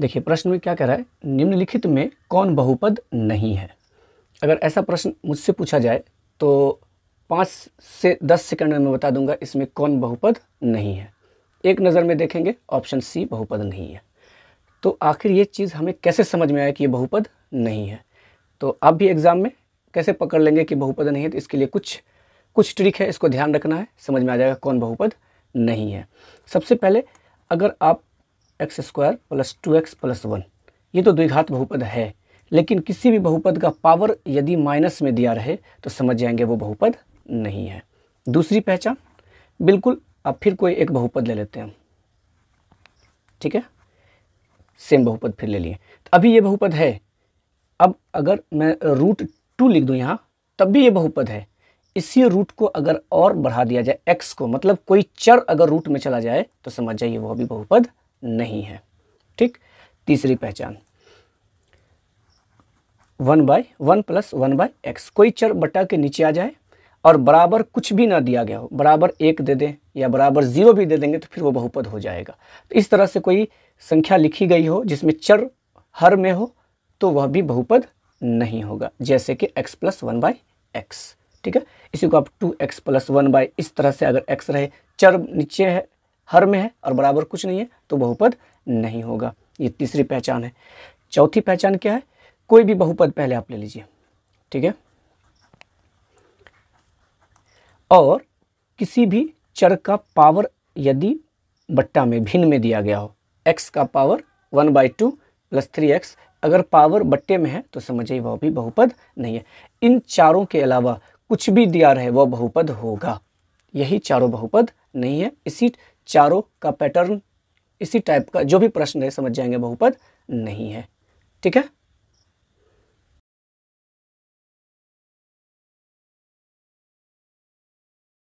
देखिए प्रश्न में क्या कह रहा है निम्नलिखित में कौन बहुपद नहीं है अगर ऐसा प्रश्न मुझसे पूछा जाए तो पाँच से दस सेकंड में मैं बता दूंगा इसमें कौन बहुपद नहीं है एक नज़र में देखेंगे ऑप्शन सी बहुपद नहीं है तो आखिर ये चीज़ हमें कैसे समझ में आया कि ये बहुपद नहीं है तो आप भी एग्ज़ाम में कैसे पकड़ लेंगे कि बहुपद नहीं है तो इसके लिए कुछ कुछ ट्रिक है इसको ध्यान रखना है समझ में आ जाएगा कौन बहुपद नहीं है सबसे पहले अगर आप x square plus two x plus one ये तो द्विघात बहुपद है लेकिन किसी भी बहुपद का पावर यदि माइनस में दिया रहे तो समझ जाएंगे वो बहुपद नहीं है दूसरी पहचान बिल्कुल अब फिर कोई एक बहुपद ले लेते हैं ठीक है सेम बहुपद फिर ले लिए तो अभी ये बहुपद है अब अगर मैं रूट टू लिख दूँ यहाँ तब भी ये बहुपद है इसी रूट को अगर और बढ़ा दिया जाए एक्स को मतलब कोई चर अगर रूट में चला जाए तो समझ जाइए वह अभी बहुपद नहीं है ठीक तीसरी पहचान one by one plus one by x कोई चर बटा के नीचे आ जाए और बराबर कुछ भी ना दिया गया हो बराबर एक दे दें या बराबर जीरो भी दे देंगे तो फिर वो बहुपद हो जाएगा तो इस तरह से कोई संख्या लिखी गई हो जिसमें चर हर में हो तो वह भी बहुपद नहीं होगा जैसे कि x plus one by x ठीक है इसी को आप two x plus one by इस तरह से अगर x रहे चर नीचे है हर में है और बराबर कुछ नहीं है तो बहुपद नहीं होगा ये तीसरी पहचान है चौथी पहचान क्या है कोई भी बहुपद पहले आप ले लीजिए ठीक है और किसी भी चर का पावर यदि बट्टा में भिन्न में दिया गया हो एक्स का power one by two plus three x अगर पावर बट्टे में है तो समझिए वह भी बहुपद नहीं है इन चारों के अलावा कुछ भी दिया रहे वह बहुपद होगा यही चारों बहुपद नहीं है इसी चारों का पैटर्न इसी टाइप का जो भी प्रश्न है समझ जाएंगे बहुपद नहीं है ठीक है